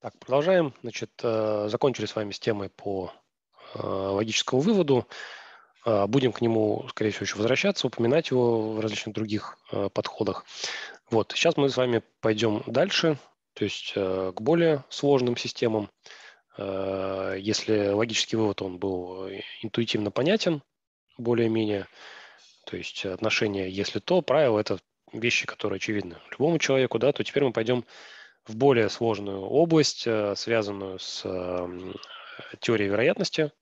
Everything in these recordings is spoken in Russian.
Так, продолжаем. Значит, э, закончили с вами с темой по э, логическому выводу. Э, будем к нему, скорее всего, еще возвращаться, упоминать его в различных других подходах. Вот, сейчас мы с вами пойдем дальше, то есть к более сложным системам. Если логический вывод, он был интуитивно понятен, более-менее, то есть отношения, если то, правило – это вещи, которые очевидны любому человеку, да, то теперь мы пойдем в более сложную область, э, связанную с эм, теорией вероятности.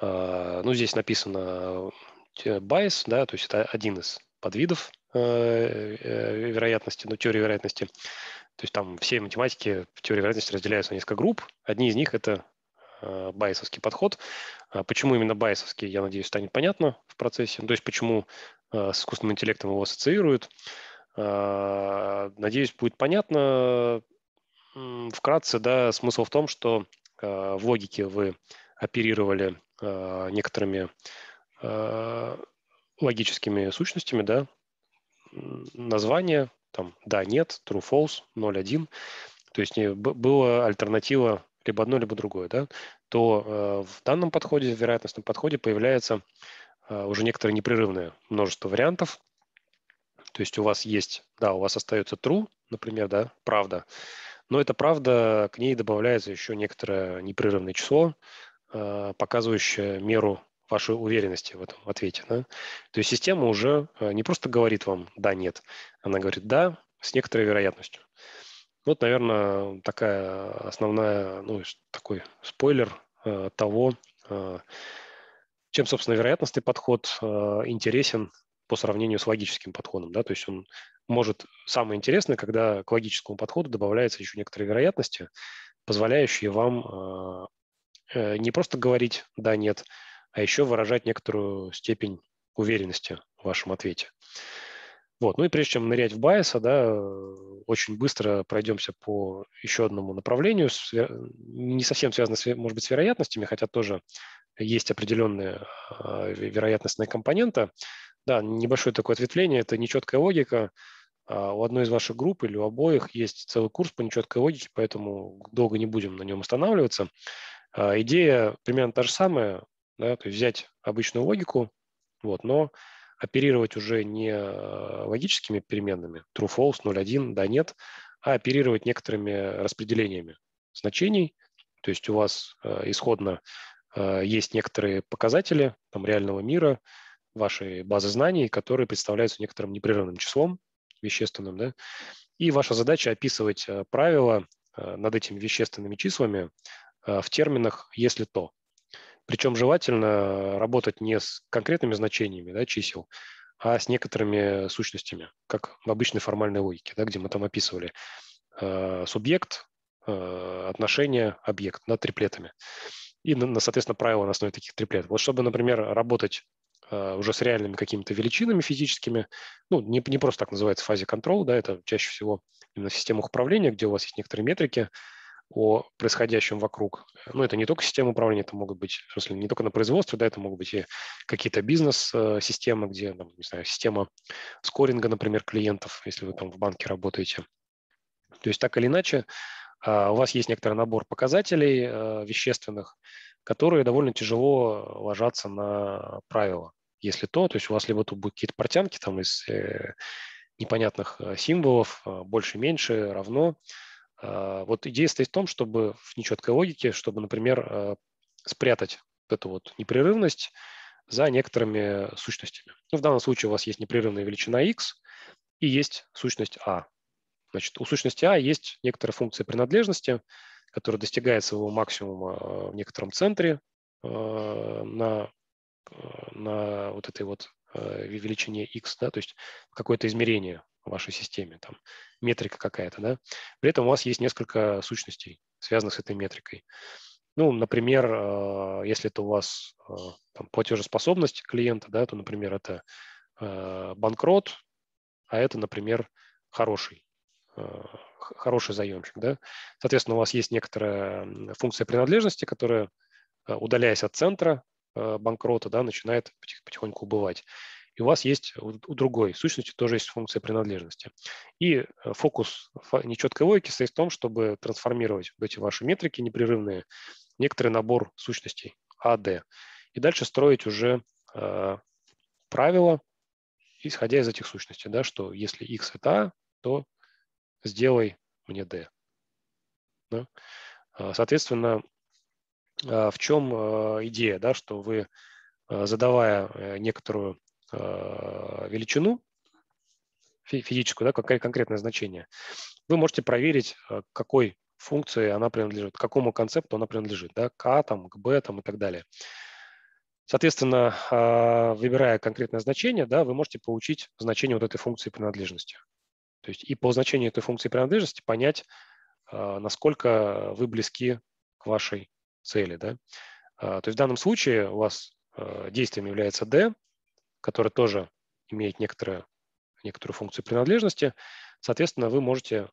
Э, ну, здесь написано э, bias, да, то есть это один из подвидов вероятности, ну, теории вероятности. То есть там все математики в теории вероятности разделяются на несколько групп. Одни из них – это байесовский подход. А почему именно байесовский, я надеюсь, станет понятно в процессе. То есть почему с искусственным интеллектом его ассоциируют. А, надеюсь, будет понятно. Вкратце, да, смысл в том, что а, в логике вы оперировали а, некоторыми логическими сущностями, да, название, там, да, нет, true, false, 0, 1, то есть не была альтернатива либо одно, либо другое, да, то в данном подходе, в вероятностном подходе появляется уже некоторое непрерывное множество вариантов, то есть у вас есть, да, у вас остается true, например, да, правда, но эта правда, к ней добавляется еще некоторое непрерывное число, э, показывающее меру вашей уверенности в этом ответе. Да? То есть система уже э, не просто говорит вам «да», «нет», она говорит «да» с некоторой вероятностью. Вот, наверное, такая основная, ну, такой спойлер э, того, чем, собственно, вероятностный подход интересен по сравнению с логическим подходом. Да? То есть он может... Самое интересное, когда к логическому подходу добавляется еще некоторые вероятности, позволяющие вам а, э, не просто говорить «да», «нет», а еще выражать некоторую степень уверенности в вашем ответе. Вот. Ну и прежде чем нырять в байса, да, очень быстро пройдемся по еще одному направлению, не совсем связано, может быть, с вероятностями, хотя тоже есть определенные а, вероятностные компоненты. Да, небольшое такое ответвление – это нечеткая логика. А, у одной из ваших групп или у обоих есть целый курс по нечеткой логике, поэтому долго не будем на нем останавливаться. А, идея примерно та же самая, да, то есть взять обычную логику, вот, но оперировать уже не а, логическими переменными, true, false, 0,1, да, нет, а оперировать некоторыми распределениями значений. То есть у вас исходно есть некоторые показатели там, реального мира, вашей базы знаний, которые представляются некоторым непрерывным числом вещественным. Да? И ваша задача описывать э, правила э, над этими вещественными числами э, в терминах «если то». Причем желательно работать не с конкретными значениями да, чисел, а с некоторыми сущностями, как в обычной формальной логике, да, где мы там описывали э, субъект, э, отношение, объект над триплетами. И, на, соответственно, правила на основе таких триплет. Вот чтобы, например, работать а, уже с реальными какими-то величинами физическими. Ну, не, не просто так называется фазе контрол, да, это чаще всего именно в системах управления, где у вас есть некоторые метрики о происходящем вокруг. Ну, это не только система управления, это могут быть, в смысле, не только на производстве, да, это могут быть и какие-то бизнес-системы, где, там, не знаю, система скоринга, например, клиентов, если вы там в банке работаете. То есть так или иначе, а, у вас есть некоторый набор показателей а, вещественных, которые довольно тяжело ложатся на правила если то, то есть у вас либо тут будут какие-то портянки там из э, непонятных э, символов, э, больше, меньше, равно. А, вот идея стоит в том, чтобы в нечеткой логике, чтобы, например, спрятать эту вот непрерывность за некоторыми сущностями. Ну, в данном случае у вас есть непрерывная величина x и есть сущность a. А. Значит, у сущности a а есть некоторая функция принадлежности, которая достигает своего максимума в некотором центре на Э, на вот этой вот э, величине x, да, то есть какое-то измерение в вашей системе, там метрика какая-то, да. При этом у вас есть несколько сущностей, связанных с этой метрикой. Ну, например, э, если это у вас там, платежеспособность клиента, да, то, например, это банкрот, а это, например, хороший, хороший заемщик. Да? Соответственно, у вас есть некоторая функция принадлежности, которая, удаляясь от центра, Э, банкрота, да, начинает потихоньку убывать. И у вас есть у другой сущности тоже есть функция принадлежности. И э, фокус нечеткой логики состоит в том, чтобы трансформировать вот эти ваши метрики непрерывные некоторый набор сущностей А, Д. И дальше строить уже э, правила, исходя из этих сущностей, да, что если x это А, то сделай мне D. Да? Э, соответственно, а, в чем а, идея, да, что вы, а, задавая э, некоторую величину, физическую, да, какое конкретное значение, вы можете проверить, какой функции она принадлежит, к какому концепту она принадлежит, да, к А, там, к Б там, и так далее. Соответственно, выбирая конкретное значение, да, вы можете получить значение вот этой функции принадлежности. То есть и по значению этой функции принадлежности понять, насколько вы близки к вашей цели. Да? А, то есть в данном случае у вас а, действием является D, который тоже имеет некоторую некоторую функцию принадлежности. Соответственно, вы можете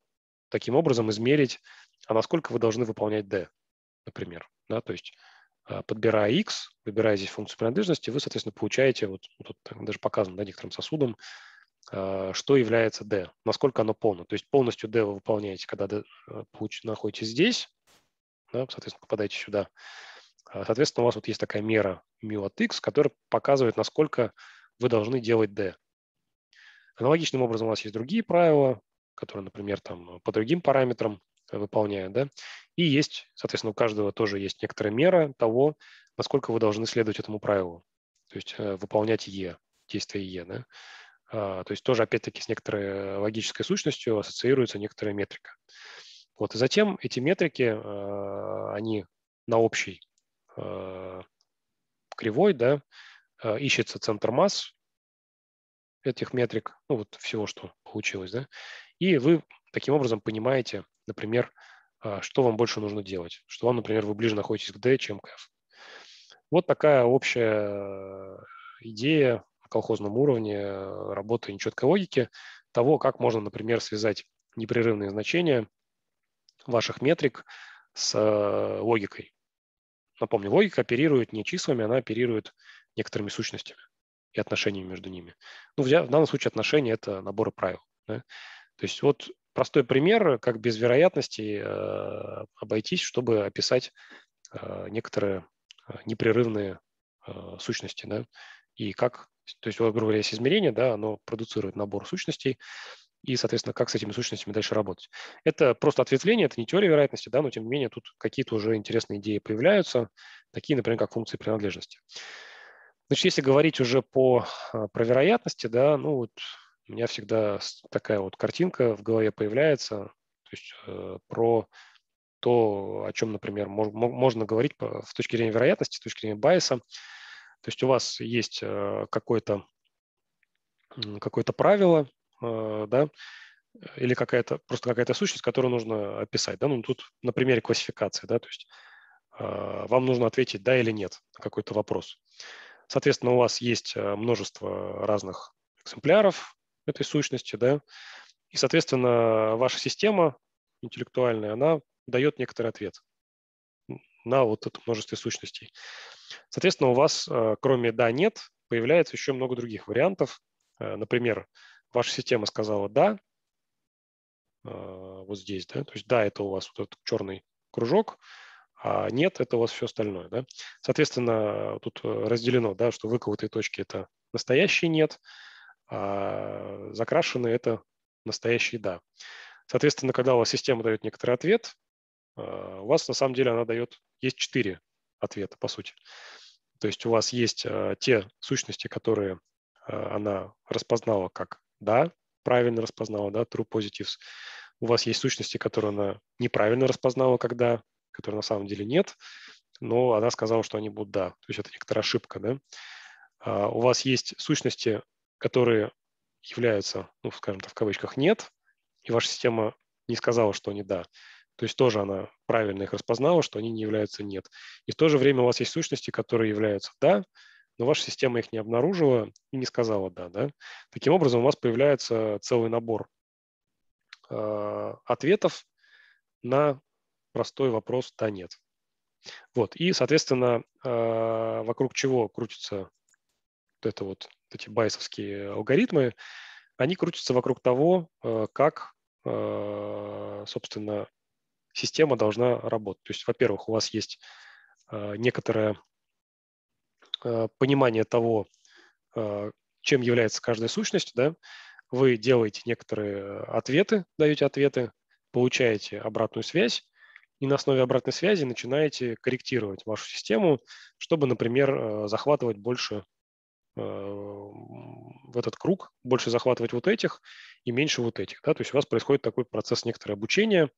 таким образом измерить, а насколько вы должны выполнять D, например. Да? То есть а, подбирая X, выбирая здесь функцию принадлежности, вы, соответственно, получаете, вот, ну, тут даже показано да, некоторым сосудом, что является D, насколько оно полно. То есть полностью D вы выполняете, когда D находитесь здесь, да, соответственно, попадаете сюда. А, соответственно, у вас вот есть такая мера mu от x, которая показывает, насколько вы должны делать d. Аналогичным образом у вас есть другие правила, которые, например, там по другим параметрам выполняют, да, и есть, соответственно, у каждого тоже есть некоторая мера того, насколько вы должны следовать этому правилу, то есть э, выполнять E, действие E, да. А, то есть тоже, опять-таки, с некоторой э, логической сущностью ассоциируется некоторая метрика. Вот. И затем эти метрики, э, они на общей э, кривой, да, э, ищется центр масс этих метрик, ну вот всего, что получилось, да, и вы таким образом понимаете, например, что вам больше нужно делать, что вам, например, вы ближе находитесь к D, чем к F. Вот такая общая идея на колхозном уровне работы нечеткой логики, того, как можно, например, связать непрерывные значения ваших метрик с э, логикой. Напомню, логика оперирует не числами, она оперирует некоторыми сущностями и отношениями между ними. Ну, в данном случае отношения – это наборы правил. Да? То есть вот простой пример, как без вероятности э, обойтись, чтобы описать э, некоторые э, непрерывные э, сущности. Да? И как, то есть, вот, грубо говоря, есть измерение, да, оно продуцирует набор сущностей, и, соответственно, как с этими сущностями дальше работать. Это просто ответвление, это не теория вероятности, да, но тем не менее тут какие-то уже интересные идеи появляются, такие, например, как функции принадлежности. Значит, если говорить уже по, а, про вероятности, да, ну вот у меня всегда такая вот картинка в голове появляется, то есть э, про то, о чем, например, мож, можно говорить по, с точки зрения вероятности, с точки зрения байса. То есть у вас есть э, какое-то какое-то правило, а, да, или какая-то просто какая-то сущность, которую нужно описать, да, ну тут на примере классификации, да, то есть а, вам нужно ответить да или нет на какой-то вопрос. Соответственно, у вас есть а, множество разных экземпляров этой сущности, да, и, соответственно, ваша система интеллектуальная, она дает некоторый ответ на вот это множество сущностей. Соответственно, у вас, кроме «да», «нет», появляется еще много других вариантов. Э, например, ваша система сказала «да», а, вот здесь, да, то есть да, это у вас вот этот черный кружок, а нет, это у вас все остальное, да. Соответственно, тут э, разделено, да, что выколотые точки – это настоящий нет, а закрашенные – это настоящий да. Соответственно, когда у вас система дает некоторый ответ, а, у вас на самом деле она дает, есть четыре ответа, по сути. То есть у вас есть а, те сущности, которые она распознала как да, правильно распознала, да, true positives. У вас есть сущности, которые она неправильно распознала, когда, которые на самом деле нет, но она сказала, что они будут да. То есть это некоторая ошибка, да. А у вас есть сущности, которые являются, ну, скажем так, в кавычках нет, и ваша система не сказала, что они да. То есть тоже она правильно их распознала, что они не являются нет. И в то же время у вас есть сущности, которые являются да, но ваша система их не обнаружила и не сказала «да». да? Таким образом, у вас появляется целый набор э, ответов на простой вопрос «да, нет». Вот. И, соответственно, э, вокруг чего крутятся вот это вот эти байсовские алгоритмы, они крутятся вокруг того, э, как, э, собственно, система должна работать. То есть, во-первых, у вас есть э, некоторая Э, понимание того, э, чем является каждая сущность, да, вы делаете некоторые э, ответы, даете ответы, получаете обратную связь, и на основе обратной связи начинаете корректировать вашу систему, чтобы, например, захватывать больше в этот круг, больше захватывать вот этих и меньше вот этих. Да? То есть у вас происходит такой процесс некоторое обучения.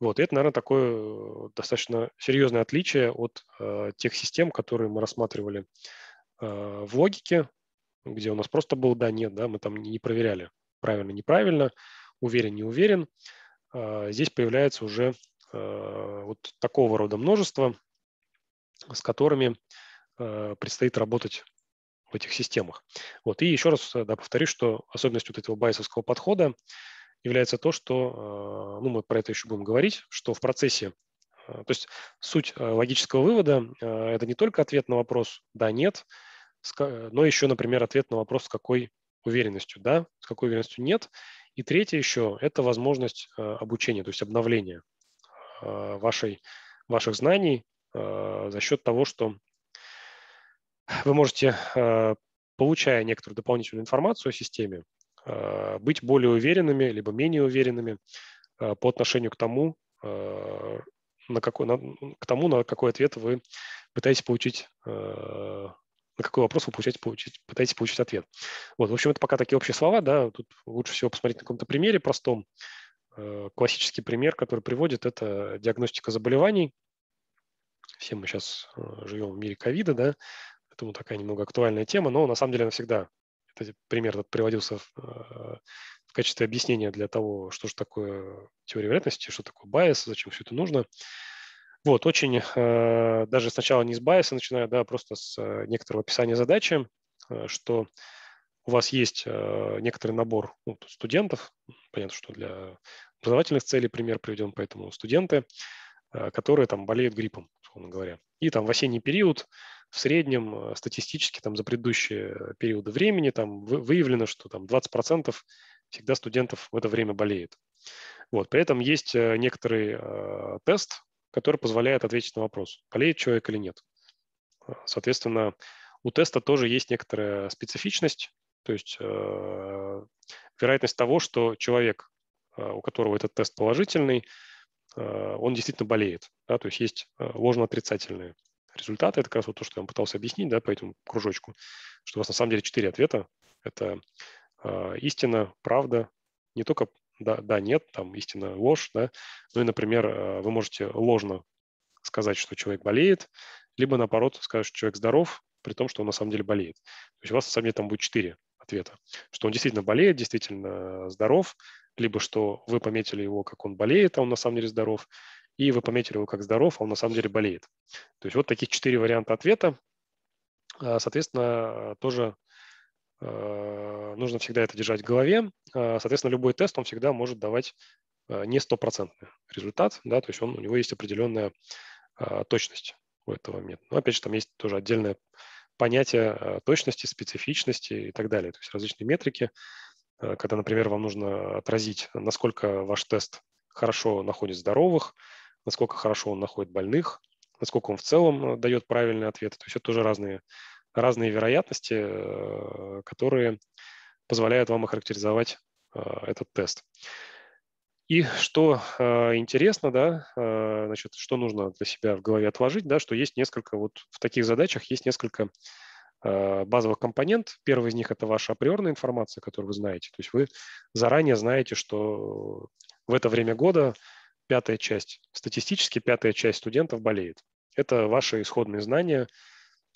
Вот, и это, наверное, такое достаточно серьезное отличие от э, тех систем, которые мы рассматривали э, в логике, где у нас просто было да, нет, да, мы там не проверяли правильно, неправильно, уверен, не уверен. Э, здесь появляется уже э, вот такого рода множество, с которыми э, предстоит работать в этих системах. Вот. И еще раз э, да, повторюсь, что особенность вот этого байсовского подхода является то, что, э, ну, мы про это еще будем говорить, что в процессе, э, то есть суть э, логического вывода – это не только ответ на вопрос «да», «нет», но еще, например, ответ на вопрос «с какой уверенностью да», «с какой уверенностью нет». И третье еще – это возможность обучения, то есть обновления вашей, ваших знаний за счет того, что вы можете, получая некоторую дополнительную информацию о системе, Э, быть более уверенными, либо менее уверенными э, по отношению к тому, э, на какой, на, к тому, на какой ответ вы пытаетесь получить, на какой вопрос вы получаете, получить, пытаетесь получить ответ. Вот, в общем, это пока такие общие слова, да, тут лучше всего посмотреть на каком-то примере простом. Классический пример, который приводит, это диагностика заболеваний. Все мы сейчас живем в мире ковида, да, поэтому такая немного актуальная тема, но на самом деле она всегда кстати, пример этот приводился в, э, в качестве объяснения для того, что же такое теория вероятности, что такое байс, зачем все это нужно. Вот, очень э, даже сначала не с байса начинаю, да, а просто с э, некоторого описания задачи, что у вас есть некоторый набор ну, студентов, понятно, что для образовательных целей пример приведен, поэтому студенты, которые там болеют гриппом, условно говоря. И там в осенний период в среднем э, статистически там, за предыдущие периоды времени там, выявлено, что там, 20% всегда студентов в это время болеет. Вот. При этом есть э, некоторый э, тест, который позволяет ответить на вопрос, болеет человек или нет. Э, соответственно, у теста тоже есть некоторая специфичность, то есть э, вероятность того, что человек, э, у которого этот тест положительный, он действительно болеет. Да, то есть есть ложно-отрицательные результаты. Это как раз вот то, что я вам пытался объяснить да, по этому кружочку, что у вас на самом деле четыре ответа. Это э, истина, правда, не только да, да, нет, там истина, ложь, да, ну и, например, э, вы можете ложно сказать, что человек болеет, либо, наоборот, сказать, что человек здоров, при том, что он на самом деле болеет. То есть у вас на самом деле там будет четыре ответа, что он действительно болеет, действительно здоров, либо что вы пометили его, как он болеет, а он на самом деле здоров, и вы пометили его как здоров, а он на самом деле болеет. То есть вот таких четыре варианта ответа. А, соответственно, тоже а, нужно всегда это держать в голове. А, соответственно, любой тест, он всегда может давать не стопроцентный результат, да, то есть он, у него есть определенная точность у этого метода. Но опять же, там есть тоже отдельное понятие точности, специфичности и так далее, то есть различные метрики, когда, например, вам нужно отразить, насколько ваш тест хорошо находит здоровых, насколько хорошо он находит больных, насколько он в целом э, дает правильный ответ, То есть это тоже разные, разные вероятности, э, которые позволяют вам охарактеризовать э, этот тест. И что э, интересно, да, э, значит, что нужно для себя в голове отложить, да, что есть несколько, вот в таких задачах есть несколько э, базовых компонент. Первый из них – это ваша априорная информация, которую вы знаете. То есть вы заранее знаете, что в это время года пятая часть, статистически пятая часть студентов болеет. Это ваши исходные знания,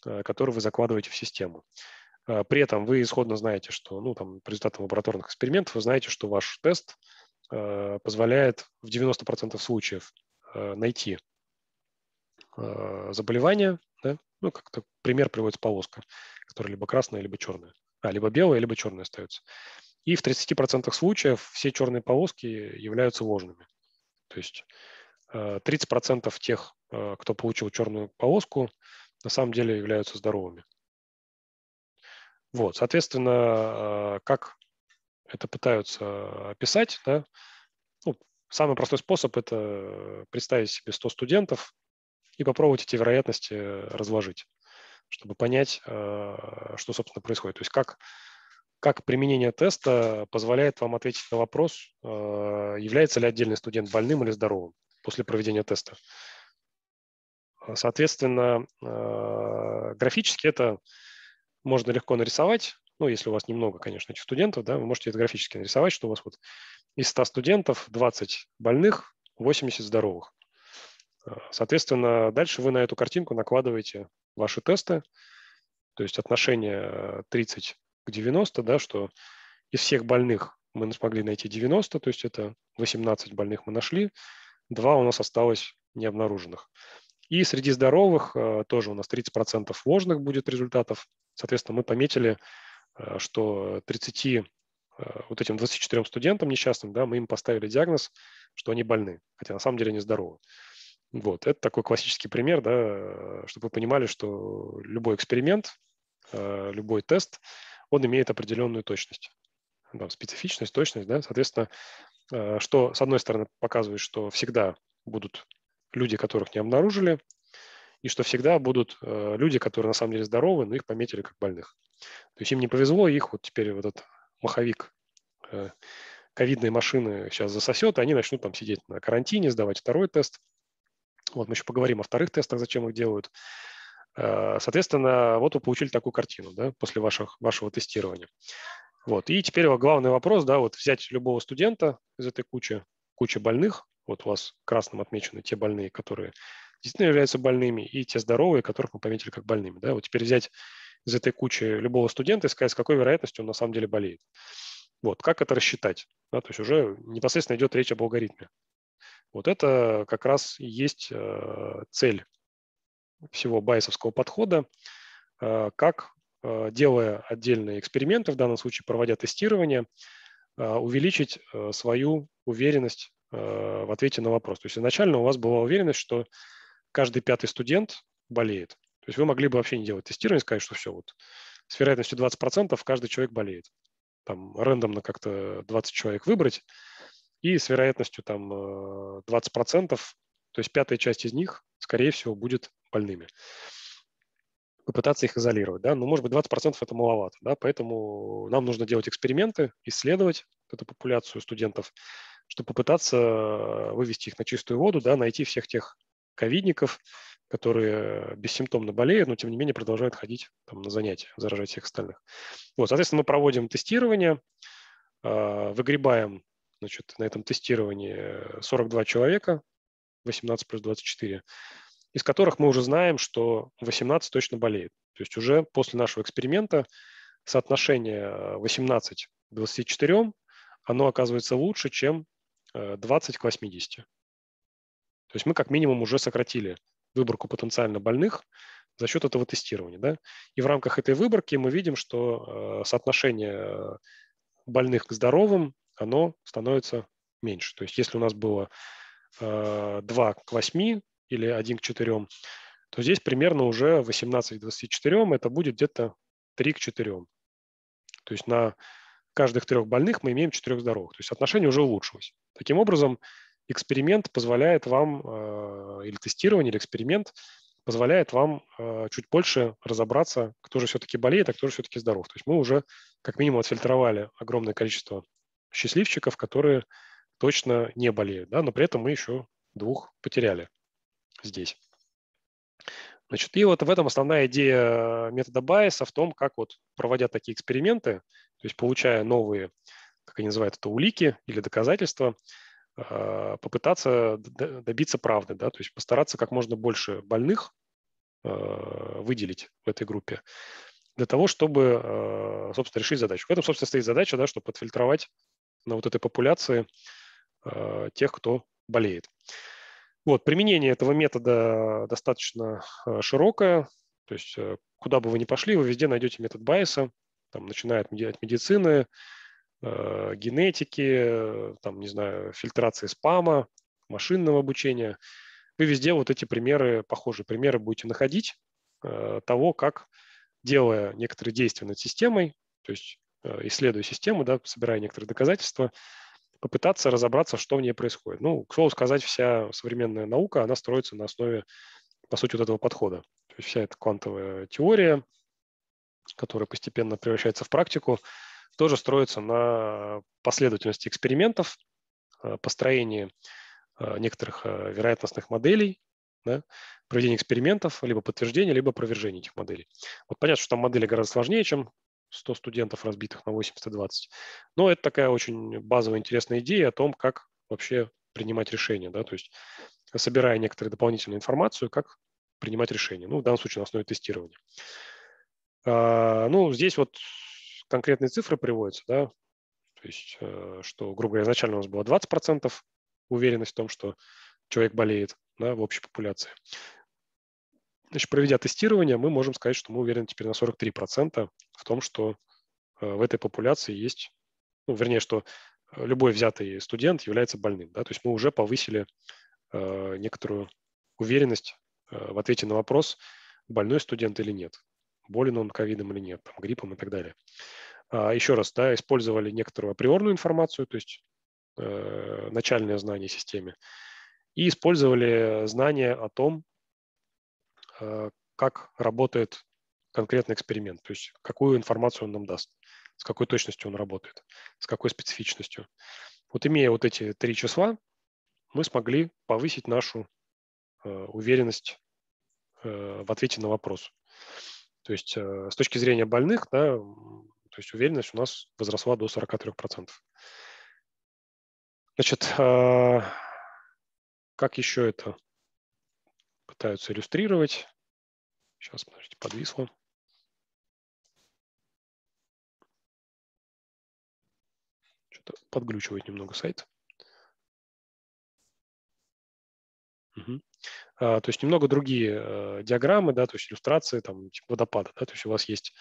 э, которые вы закладываете в систему. Э, при этом вы исходно знаете, что, ну, там, по результатам лабораторных экспериментов, вы знаете, что ваш тест э, позволяет в 90% случаев найти заболевание, да? ну, как-то пример приводится полоска, которая либо красная, либо черная, а, либо белая, либо черная остается. И в 30% случаев все черные полоски являются ложными. То есть 30% э, тех, э, кто получил черную полоску, на самом деле являются здоровыми. Вот, соответственно, э, как это пытаются описать, да? ну, самый простой способ – это представить себе 100 студентов и попробовать эти вероятности разложить, чтобы понять, что, собственно, происходит. То есть как как применение теста позволяет вам ответить на вопрос, э, является ли отдельный студент больным или здоровым после проведения теста. Соответственно, э, графически это можно легко нарисовать, ну, если у вас немного, конечно, этих студентов, да, вы можете это графически нарисовать, что у вас вот из 100 студентов 20 больных, 80 здоровых. Э, соответственно, дальше вы на эту картинку накладываете ваши тесты, то есть отношение 30 к 90, да, что из всех больных мы смогли найти 90, то есть это 18 больных мы нашли, 2 у нас осталось необнаруженных. И среди здоровых э, тоже у нас 30% ложных будет результатов. Соответственно, мы пометили, э, что 30 э, вот этим 24 студентам несчастным, да, мы им поставили диагноз, что они больны, хотя на самом деле они здоровы. Вот, это такой классический пример, да, чтобы вы понимали, что любой эксперимент, любой тест, он имеет определенную точность. Там, специфичность, точность, да, соответственно, э, что, с одной стороны, показывает, что всегда будут люди, которых не обнаружили, и что всегда будут э, люди, которые на самом деле здоровы, но их пометили как больных. То есть им не повезло, их вот теперь вот этот маховик э, ковидные машины сейчас засосет, и они начнут там сидеть на карантине, сдавать второй тест. Вот мы еще поговорим о вторых тестах, зачем их делают. Э, соответственно, вот вы получили такую картину да, после ваших, вашего тестирования. Вот. И теперь главный вопрос, да, вот взять любого студента из этой кучи, кучи больных, вот у вас красным отмечены те больные, которые действительно являются больными, и те здоровые, которых мы пометили как больными. Да? Вот теперь взять из этой кучи любого студента и сказать, с какой вероятностью он на самом деле болеет. Вот, как это рассчитать? Да, то есть уже непосредственно идет речь об алгоритме. Вот это как раз и есть э, цель всего байесовского подхода, э, как, э, делая отдельные эксперименты, в данном случае проводя тестирование, э, увеличить свою уверенность в ответе на вопрос. То есть изначально у вас была уверенность, что каждый пятый студент болеет. То есть вы могли бы вообще не делать тестирование, сказать, что все, вот с вероятностью 20% каждый человек болеет. Там рандомно как-то 20 человек выбрать, и с вероятностью там 20%, то есть пятая часть из них, скорее всего, будет больными попытаться их изолировать. Да? Но, ну, может быть, 20% это маловато. Да? Поэтому нам нужно делать эксперименты, исследовать эту популяцию студентов, чтобы попытаться э, вывести их на чистую воду, да? найти всех тех ковидников, которые бессимптомно болеют, но тем не менее продолжают ходить там, на занятия, заражать всех остальных. Вот, соответственно, мы проводим тестирование, э, выгребаем значит, на этом тестировании 42 человека, 18 плюс 24, из которых мы уже знаем, что 18 точно болеет, То есть уже после нашего эксперимента соотношение 18 к 24, оно оказывается лучше, чем 20 э, к 80. То есть мы как минимум уже сократили выборку потенциально больных за счет этого тестирования. Да? И в рамках этой выборки мы видим, что э, соотношение больных к здоровым, оно становится меньше. То есть если у нас было 2 э, к 8, или 1 к 4, то здесь примерно уже 18 к 24 это будет где-то 3 к 4. То есть на каждых трех больных мы имеем четырех здоровых. То есть отношение уже улучшилось. Таким образом, эксперимент позволяет вам, э, или тестирование, или эксперимент позволяет вам э, чуть больше разобраться, кто же все-таки болеет, а кто же все-таки здоров. То есть мы уже как минимум отфильтровали огромное количество счастливчиков, которые точно не болеют, да, но при этом мы еще двух потеряли здесь. Значит, и вот в этом основная идея э, метода Байеса в том, как вот проводя такие эксперименты, то есть получая новые, как они называют это, улики или доказательства, э, попытаться добиться правды, да, то есть постараться как можно больше больных э, выделить в этой группе для того, чтобы, собственно, решить задачу. В этом, собственно, стоит задача, да, чтобы подфильтровать на вот этой популяции тех, кто болеет. Вот, применение этого метода достаточно э, широкое, то есть э, куда бы вы ни пошли, вы везде найдете метод байса, там, начиная от медицины, э, генетики, там, не знаю, фильтрации спама, машинного обучения. Вы везде вот эти примеры, похожие примеры будете находить того, как, делая некоторые действия над системой, то есть исследуя систему, да, собирая некоторые доказательства, попытаться разобраться, что в ней происходит. Ну, к слову сказать, вся современная наука, она строится на основе, по сути, вот этого подхода. То есть вся эта квантовая теория, которая постепенно превращается в практику, тоже строится на последовательности экспериментов, э, построении э, некоторых э, вероятностных моделей, да, проведение экспериментов, либо подтверждения, либо опровержения этих моделей. Вот понятно, что там модели гораздо сложнее, чем 100 студентов, разбитых на 80-20. Но это такая очень базовая интересная идея о том, как вообще принимать решения, да, то есть собирая некоторую дополнительную информацию, как принимать решения. Ну, в данном случае на основе тестирования. А, ну, здесь вот конкретные цифры приводятся, да, то есть, э, что, грубо говоря, изначально у нас было 20% уверенность в том, что человек болеет да, в общей популяции. Значит, проведя тестирование, мы можем сказать, что мы уверены теперь на 43% в том, что э, в этой популяции есть, ну, вернее, что э, любой взятый студент является больным. Да? То есть мы уже повысили э, некоторую уверенность э, в ответе на вопрос, больной студент или нет, болен он ковидом или нет, там, гриппом и так далее. А, еще раз, да, использовали некоторую априорную информацию, то есть э, начальное знание системе, и использовали э, знания о том, Э, как работает конкретный эксперимент, то есть какую информацию он нам даст, с какой точностью он работает, с какой специфичностью. Вот имея вот эти три числа, мы смогли повысить нашу э, уверенность э, в ответе на вопрос. То есть с точки зрения больных, да, то есть уверенность у нас возросла до 43%. Значит, как еще это пытаются иллюстрировать. Сейчас, подождите, подвисло. Что-то подглючивает немного сайт. Угу. А, то есть немного другие э, диаграммы, да, то есть иллюстрации там, типа водопада. Да, то есть у вас есть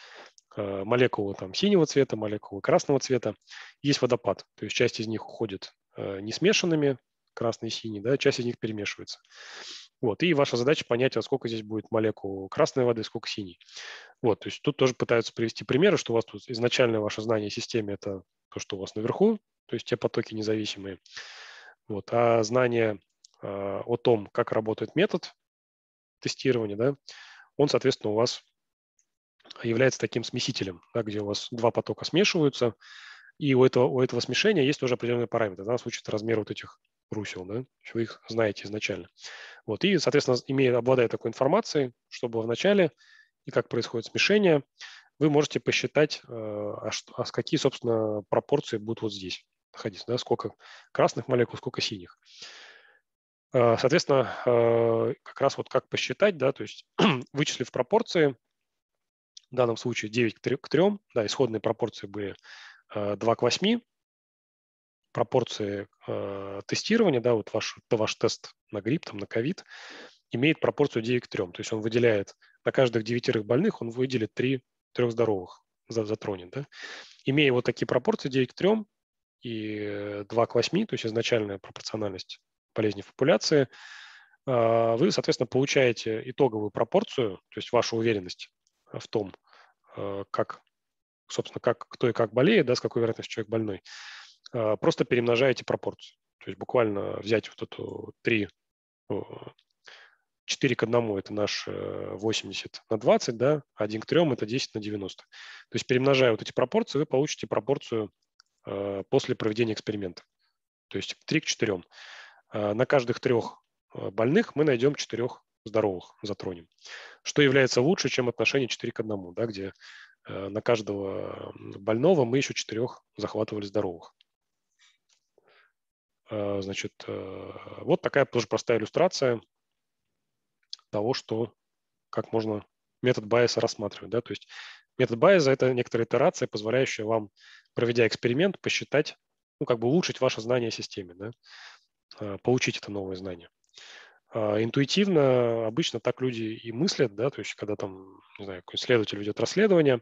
э, молекулы там, синего цвета, молекулы красного цвета, есть водопад. То есть часть из них уходит э, не смешанными, красный и синий, да, часть из них перемешивается. Вот, и ваша задача понять, а сколько здесь будет молекул красной воды, сколько синей. Вот, то есть тут тоже пытаются привести примеры, что у вас тут изначальное ваше знание о системе – это то, что у вас наверху, то есть те потоки независимые. Вот, а знание э, о том, как работает метод тестирования, да, он, соответственно, у вас является таким смесителем, да, где у вас два потока смешиваются, и у этого, у этого смешения есть тоже определенные параметры. В данном случае это размер вот этих русел, да, вы их знаете изначально. Вот, и, соответственно, имея, обладая такой информацией, что было в начале и как происходит смешение, вы можете посчитать, э, а, что, а какие, собственно, пропорции будут вот здесь находиться, да, сколько красных молекул, сколько синих. Э, соответственно, э, как раз вот как посчитать, да, то есть вычислив пропорции, в данном случае 9 к 3, да, исходные пропорции были 2 к 8, пропорции э, тестирования, да, вот ваш, да, ваш тест на грипп, там, на ковид, имеет пропорцию 9 к 3. То есть он выделяет на каждых девятерых больных, он выделит 3 трех здоровых затронет. Да? Имея вот такие пропорции 9 к 3 и 2 к 8, то есть изначальная пропорциональность болезни в популяции, э, вы, соответственно, получаете итоговую пропорцию, то есть вашу уверенность в том, э, как, собственно, как, кто и как болеет, да, с какой вероятностью человек больной, а, просто перемножаете пропорцию. То есть буквально взять вот эту 3, 4 ну, к 1 – это наш 80 э, на 20, да, 1 к 3 – это 10 на 90. То есть перемножая вот эти пропорции, вы получите пропорцию э, после проведения эксперимента. То есть 3 к 4. А, на каждых трех э, больных мы найдем четырех здоровых, затронем. Что является лучше, чем отношение 4 к 1, да, где на каждого больного мы еще четырех захватывали здоровых. Э, значит, э, вот такая тоже простая иллюстрация того, что как можно метод байса рассматривать. Да? То есть метод байса – это некоторая итерация, позволяющая вам, проведя эксперимент, посчитать, ну, как бы улучшить ваше знание о системе, да? Э, получить это новое знание. Интуитивно обычно так люди и мыслят, да, то есть когда там, не знаю, какой следователь ведет расследование,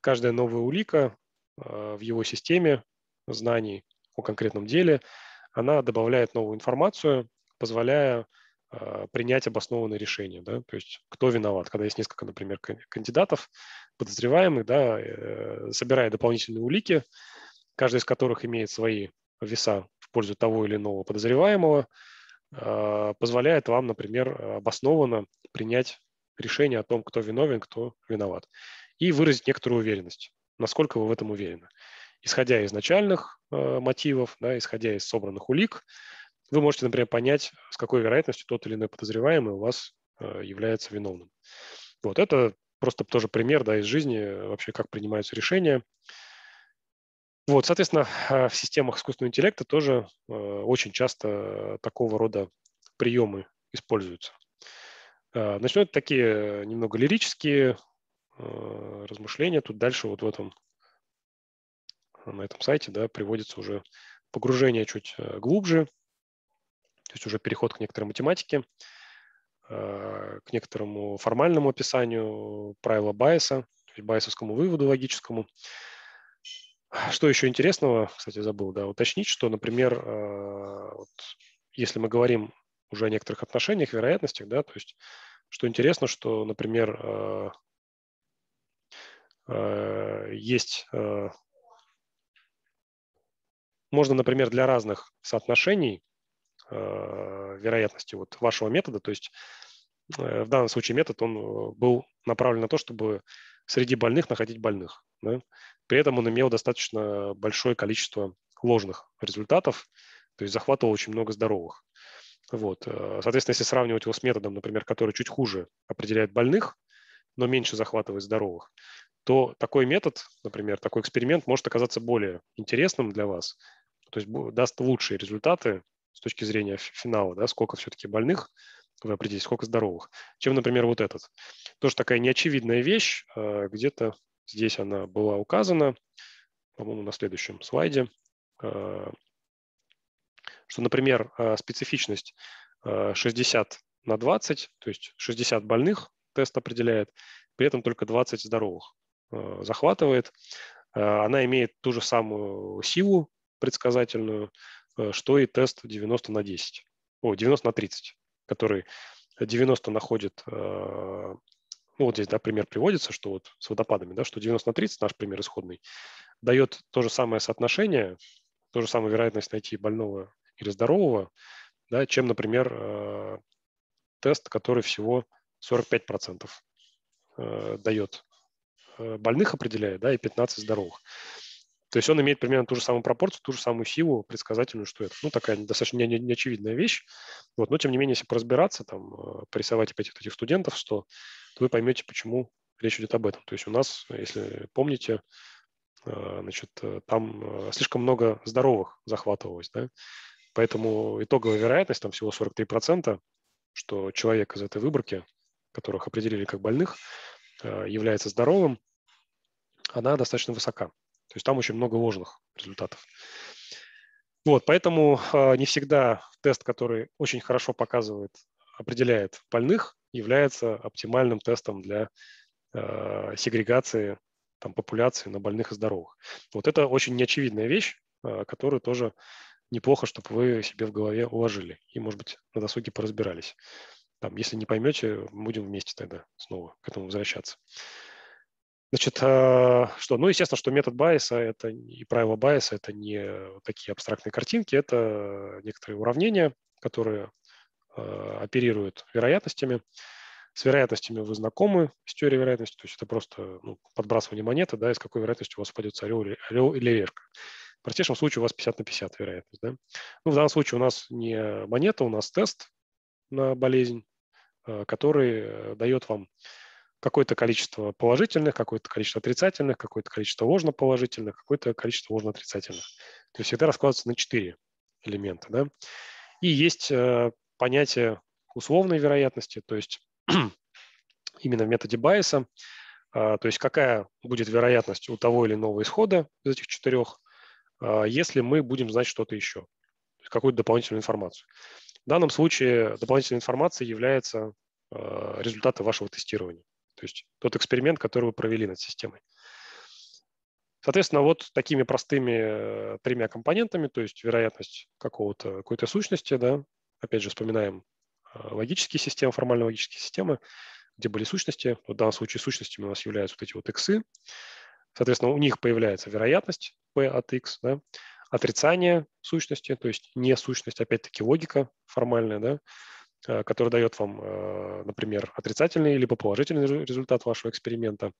каждая новая улика в его системе знаний о конкретном деле – она добавляет новую информацию, позволяя а, принять обоснованное решение, да, то есть кто виноват, когда есть несколько, например, кандидатов, подозреваемых, да, э, собирая дополнительные улики, каждый из которых имеет свои веса в пользу того или иного подозреваемого, а, позволяет вам, например, обоснованно принять решение о том, кто виновен, кто виноват, и выразить некоторую уверенность, насколько вы в этом уверены исходя из начальных э, мотивов, да, исходя из собранных улик, вы можете, например, понять, с какой вероятностью тот или иной подозреваемый у вас э, является виновным. Вот это просто тоже пример да, из жизни, э, вообще как принимаются решения. Вот, соответственно, а, в системах искусственного интеллекта тоже э, очень часто такого рода приемы используются. А, э, начнут такие немного лирические э, размышления тут дальше вот в этом на этом сайте, да, приводится уже погружение чуть э, глубже, то есть уже переход к некоторой математике, э, к некоторому формальному описанию правила Байеса, байесовскому выводу логическому. Что еще интересного, кстати, забыл да, уточнить, что, например, э, вот, если мы говорим уже о некоторых отношениях, вероятностях, да, то есть что интересно, что, например, есть можно, например, для разных соотношений э, вероятности вот вашего метода, то есть э, в данном случае метод, он э, был направлен на то, чтобы среди больных находить больных. Да? При этом он имел достаточно большое количество ложных результатов, то есть захватывал очень много здоровых. Вот. Соответственно, если сравнивать его с методом, например, который чуть хуже определяет больных, но меньше захватывает здоровых, то такой метод, например, такой эксперимент может оказаться более интересным для вас, то есть даст лучшие результаты с точки зрения финала, да, сколько все-таки больных вы определите, сколько здоровых, чем, например, вот этот. Тоже такая неочевидная вещь, а, где-то здесь она была указана, по-моему, на следующем слайде, а, что, например, а, специфичность 60 на 20, то есть 60 больных тест определяет, при этом только 20 здоровых захватывает. Она имеет ту же самую силу предсказательную, э, что и тест 90 на 10, о, 90 на 30, который 90 находит, э, ну вот здесь, да, пример приводится, что вот с водопадами, да, что 90 на 30, наш пример исходный, дает то же самое соотношение, то же самое вероятность найти больного или здорового, да, чем, например, э, тест, который всего 45% дает больных определяет, да, и 15 здоровых. То есть он имеет примерно ту же самую пропорцию, ту же самую силу предсказательную, что это. Ну, такая достаточно не, не, неочевидная вещь. Вот. Но, тем не менее, если поразбираться, там, э, порисовать опять этих студентов, что то вы поймете, почему речь идет об этом. То есть у нас, если помните, э, значит, э, там слишком много здоровых захватывалось, да? Поэтому итоговая вероятность там всего 43%, что человек из этой выборки, которых определили как больных, является здоровым, она достаточно высока. То есть там очень много ложных результатов. Вот, поэтому э, не всегда тест, который очень хорошо показывает, определяет больных, является оптимальным тестом для э, сегрегации там, популяции на больных и здоровых. Вот это очень неочевидная вещь, э, которую тоже неплохо, чтобы вы себе в голове уложили и, может быть, на досуге поразбирались. Там, если не поймете, будем вместе тогда снова к этому возвращаться. Значит, а, что? Ну, естественно, что метод байса это, и правило байса – это не такие абстрактные картинки, это некоторые уравнения, которые а, оперируют вероятностями. С вероятностями вы знакомы, с теорией вероятности, то есть это просто ну, подбрасывание монеты, да, из какой вероятностью у вас упадет орел или, орел или решка. В простейшем случае у вас 50 на 50 вероятность. Да? Ну, в данном случае у нас не монета, у нас тест на болезнь, а, который э, дает вам какое-то количество положительных, какое-то количество отрицательных, какое-то количество ложноположительных, какое-то количество ложноотрицательных. То есть всегда раскладывается на четыре элемента. Да? И есть э, понятие условной вероятности, то есть именно в методе Байеса, э, то есть какая будет вероятность у того или иного исхода из этих четырех, э, если мы будем знать что-то еще, какую-то дополнительную информацию. В данном случае дополнительной информацией являются а, результаты вашего тестирования то есть тот эксперимент, который вы провели над системой. Соответственно, вот такими простыми э, тремя компонентами, то есть вероятность какого-то, какой-то сущности, да, опять же, вспоминаем э, логические системы, формально-логические системы, где были сущности. В данном случае сущностями у нас являются вот эти вот иксы. Соответственно, у них появляется вероятность P от x, да, отрицание сущности, то есть не сущность, опять-таки логика формальная, да, Э, который дает вам, э, например, отрицательный либо положительный результат вашего эксперимента.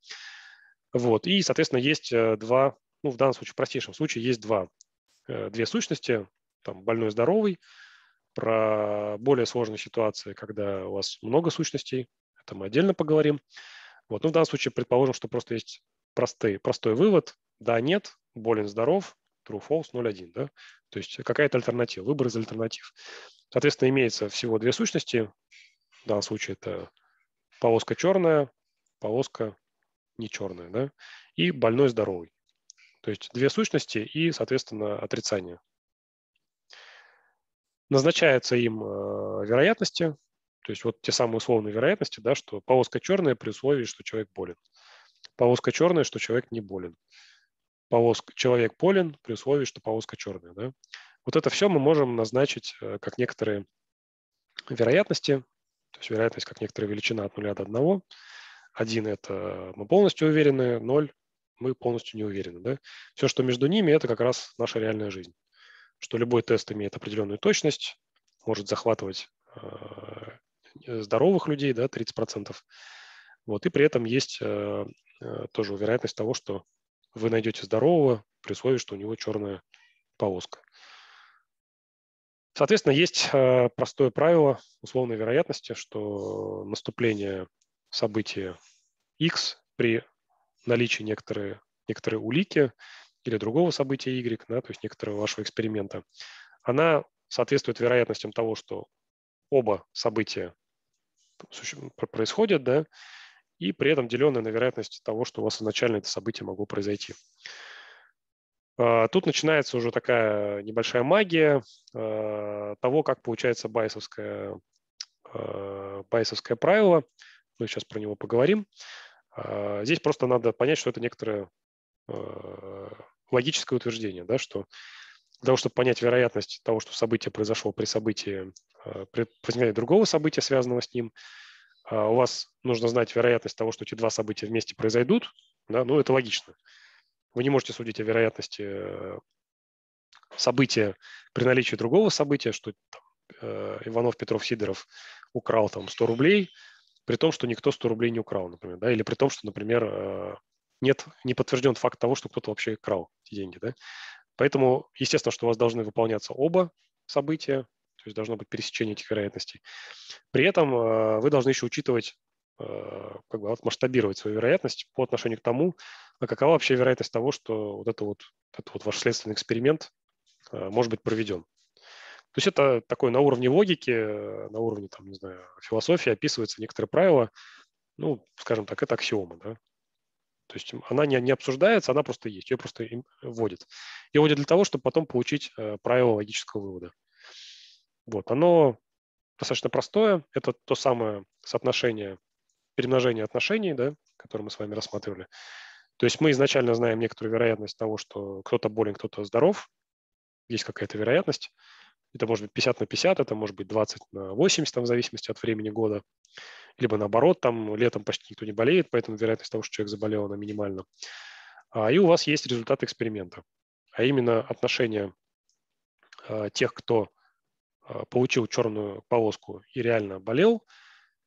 Вот. И, соответственно, есть э, два, ну, в данном случае, в простейшем случае, есть два, две сущности, там, больной, здоровый, про более сложные ситуации, когда у вас много сущностей, это мы отдельно поговорим. Вот. Ну, в данном случае предположим, что просто есть простые, простой вывод, да, нет, болен, здоров, true, false, 0,1. Да? То есть какая-то альтернатива, выбор из альтернатив. Соответственно, имеется всего две сущности. В данном случае это полоска черная, полоска не черная, да, и больной здоровый. То есть две сущности и, соответственно, отрицание. Назначаются им э, вероятности, то есть вот те самые условные вероятности, да, что полоска черная при условии, что человек болен. Полоска черная, что человек не болен повозка, человек полен при условии, что повозка черная. Да? Вот это все мы можем назначить э, как некоторые вероятности, то есть вероятность как некоторая величина от 0 до 1. 1 – это мы полностью уверены, 0 – мы полностью не уверены. Да? Все, что между ними – это как раз наша реальная жизнь. Что любой тест имеет определенную точность, может захватывать э, здоровых людей, да, 30%. Вот, и при этом есть э, тоже вероятность того, что вы найдете здорового при условии, что у него черная полоска. Соответственно, есть э, простое правило условной вероятности, что наступление события X при наличии некоторые, некоторые улики или другого события Y, да, то есть некоторого вашего эксперимента, она соответствует вероятностям того, что оба события происходят, да, и при этом деленное на вероятность того, что у вас изначально это событие могло произойти. А, тут начинается уже такая небольшая магия а, того, как получается байсовское, а, байсовское правило. Мы сейчас про него поговорим. Здесь просто надо понять, что это некоторое логическое утверждение, да, что для того, чтобы понять вероятность того, что событие произошло при событии, при возникновении другого события, связанного с ним, а у вас нужно знать вероятность того, что эти два события вместе произойдут, да, ну это логично. Вы не можете судить о вероятности э, события при наличии другого события, что там, э, Иванов, Петров, Сидоров украл там 100 рублей, при том, что никто 100 рублей не украл, например, да, или при том, что, например, э, нет, не подтвержден факт того, что кто-то вообще крал эти деньги, да. Поэтому, естественно, что у вас должны выполняться оба события, то есть должно быть пересечение этих вероятностей. При этом э, вы должны еще учитывать э, как бы вот масштабировать свою вероятность по отношению к тому, а какова вообще вероятность того, что вот это вот, это вот ваш следственный эксперимент э, может быть проведен. То есть это такое на уровне логики, на уровне, там, не знаю, философии описываются некоторые правила, ну, скажем так, это аксиома, да. То есть она не, не обсуждается, она просто есть, ее просто вводит. Ее вводят для того, чтобы потом получить правила логического вывода. Вот, оно достаточно простое. Это то самое соотношение, перемножение отношений, да, которое мы с вами рассматривали. То есть мы изначально знаем некоторую вероятность того, что кто-то болен, кто-то здоров. Есть какая-то вероятность. Это может быть 50 на 50, это может быть 20 на 80, там, в зависимости от времени года. Либо наоборот, там летом почти никто не болеет, поэтому вероятность того, что человек заболел, она минимальна. А, и у вас есть результат эксперимента, а именно отношение а, тех, кто а, получил черную полоску и реально болел,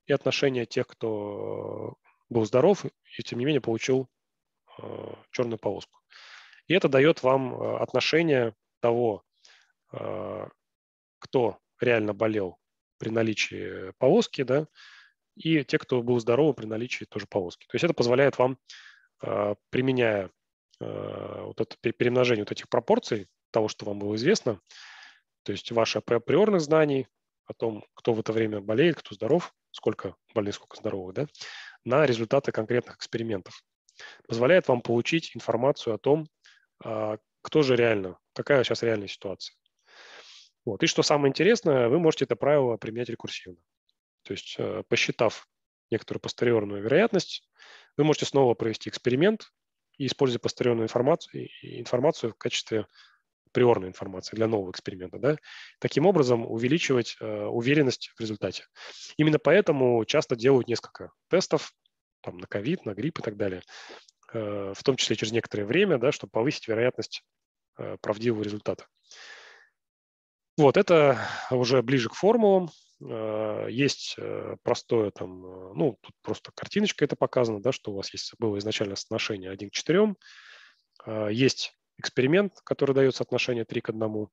и отношение тех, кто э, был здоров и, тем не менее, получил а, черную полоску. И это дает вам а, отношение того, кто реально болел при наличии полоски, да, и те, кто был здоров при наличии тоже полоски. То есть это позволяет вам, применяя вот это перемножение вот этих пропорций того, что вам было известно, то есть ваши априорных знаний о том, кто в это время болеет, кто здоров, сколько больных, сколько здоровых, да, на результаты конкретных экспериментов. Позволяет вам получить информацию о том, а, кто же реально, какая сейчас реальная ситуация. Вот. И что самое интересное, вы можете это правило применять рекурсивно. То есть, э, посчитав некоторую постериорную вероятность, вы можете снова провести эксперимент и, используя постериорную информацию, информацию в качестве априорной информации для нового эксперимента. Да? Таким образом, увеличивать э, уверенность в результате. Именно поэтому часто делают несколько тестов там, на ковид, на грипп и так далее, э, в том числе через некоторое время, да, чтобы повысить вероятность э, правдивого результата. Вот, это уже ближе к формулам. Э, есть э, простое там, э, ну, тут просто картиночка это показано, да, что у вас есть, было изначально соотношение 1 к 4. Есть эксперимент, который дает соотношение 3 к 1.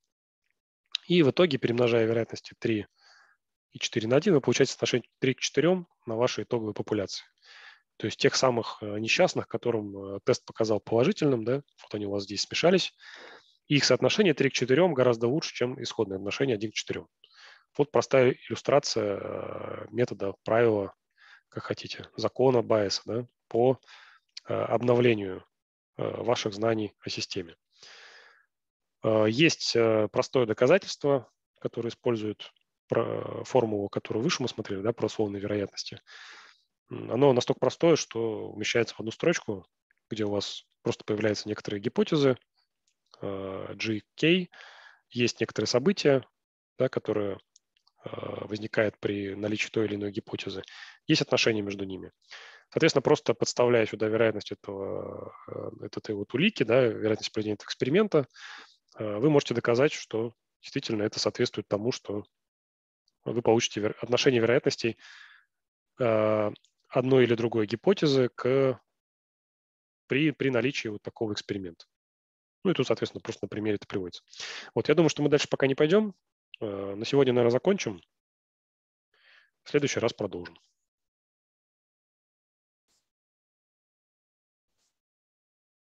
И в итоге, перемножая вероятности 3 и 4 на 1, вы получаете соотношение 3 к 4 на вашу итоговую популяцию. То есть тех самых э, несчастных, которым э, тест показал положительным, да, вот они у вас здесь смешались, их соотношение 3 к 4 гораздо лучше, чем исходное отношение 1 к 4. Вот простая иллюстрация э, метода, правила, как хотите, закона Байеса да, по обновлению Э, ваших знаний о системе. Э, есть э, простое доказательство, которое использует формулу, которую выше мы смотрели, да, про условные вероятности. Оно настолько простое, что умещается в одну строчку, где у вас просто появляются некоторые гипотезы, GK, есть некоторые события, да, которые возникают при наличии той или иной гипотезы, есть отношения между ними. Соответственно, просто подставляя сюда вероятность этого, э, этой вот улики, да, вероятность проведения этого эксперимента, э, вы можете доказать, что действительно это соответствует тому, что вы получите отношение вероятностей э, одной или другой гипотезы к, при, при наличии вот такого эксперимента. Ну и тут, соответственно, просто на примере это приводится. Вот я думаю, что мы дальше пока не пойдем. На сегодня, наверное, закончим. В следующий раз продолжим.